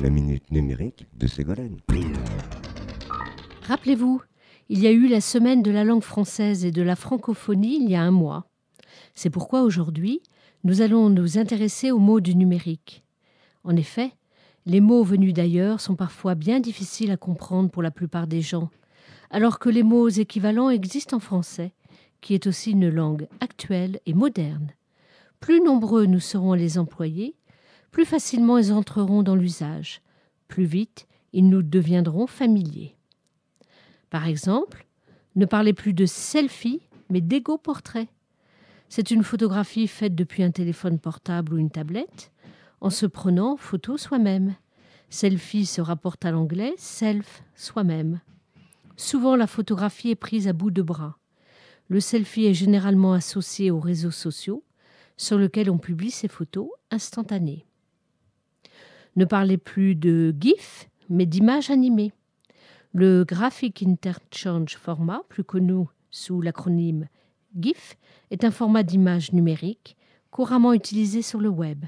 La minute numérique de Ségolène. Rappelez-vous, il y a eu la semaine de la langue française et de la francophonie il y a un mois. C'est pourquoi aujourd'hui, nous allons nous intéresser aux mots du numérique. En effet, les mots venus d'ailleurs sont parfois bien difficiles à comprendre pour la plupart des gens, alors que les mots équivalents existent en français, qui est aussi une langue actuelle et moderne. Plus nombreux nous serons à les employer, plus facilement ils entreront dans l'usage, plus vite ils nous deviendront familiers. Par exemple, ne parlez plus de selfie, mais d'égo-portrait. C'est une photographie faite depuis un téléphone portable ou une tablette, en se prenant photo soi-même. Selfie se rapporte à l'anglais self, soi-même. Souvent, la photographie est prise à bout de bras. Le selfie est généralement associé aux réseaux sociaux, sur lesquels on publie ses photos instantanées. Ne parlez plus de GIF, mais d'images animées. Le Graphic Interchange Format, plus connu sous l'acronyme GIF, est un format d'image numérique couramment utilisé sur le web.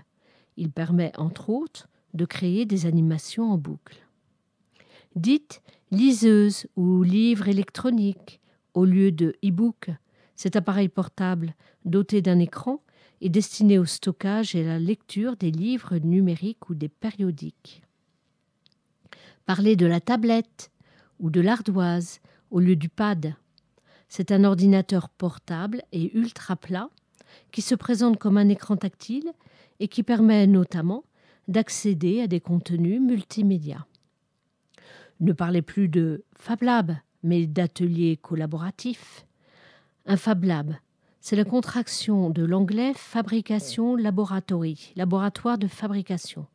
Il permet, entre autres, de créer des animations en boucle dite liseuse ou livre électronique au lieu de e-book. Cet appareil portable, doté d'un écran, est destiné au stockage et à la lecture des livres numériques ou des périodiques. Parler de la tablette ou de l'ardoise au lieu du pad. C'est un ordinateur portable et ultra plat qui se présente comme un écran tactile et qui permet notamment d'accéder à des contenus multimédias ne parlez plus de Fab Lab, mais d'atelier collaboratif. Un Fab Lab, c'est la contraction de l'anglais fabrication laboratory, laboratoire de fabrication.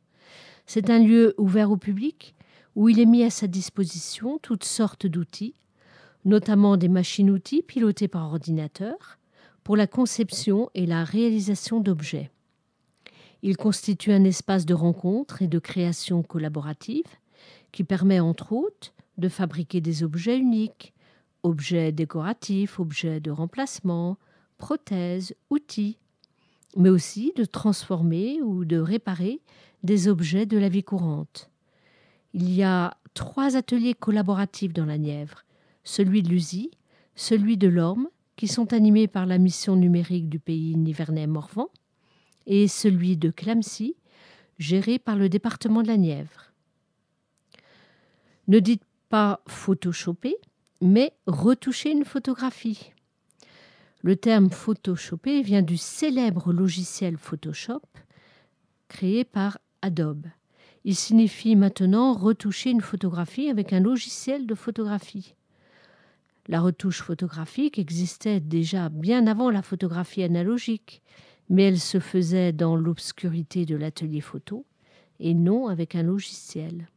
C'est un lieu ouvert au public où il est mis à sa disposition toutes sortes d'outils, notamment des machines-outils pilotées par ordinateur, pour la conception et la réalisation d'objets. Il constitue un espace de rencontre et de création collaborative qui permet entre autres de fabriquer des objets uniques, objets décoratifs, objets de remplacement, prothèses, outils, mais aussi de transformer ou de réparer des objets de la vie courante. Il y a trois ateliers collaboratifs dans la Nièvre, celui de l'USI, celui de l'Orme, qui sont animés par la mission numérique du pays Nivernais-Morvan, et celui de Clamcy, géré par le département de la Nièvre. Ne dites pas photoshopper, mais retoucher une photographie. Le terme photoshopper vient du célèbre logiciel Photoshop créé par Adobe. Il signifie maintenant retoucher une photographie avec un logiciel de photographie. La retouche photographique existait déjà bien avant la photographie analogique, mais elle se faisait dans l'obscurité de l'atelier photo et non avec un logiciel.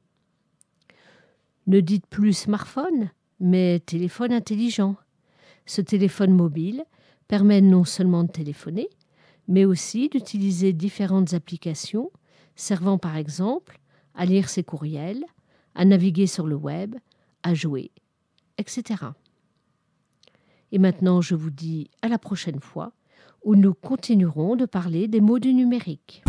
Ne dites plus smartphone, mais téléphone intelligent. Ce téléphone mobile permet non seulement de téléphoner, mais aussi d'utiliser différentes applications servant par exemple à lire ses courriels, à naviguer sur le web, à jouer, etc. Et maintenant, je vous dis à la prochaine fois où nous continuerons de parler des mots du numérique.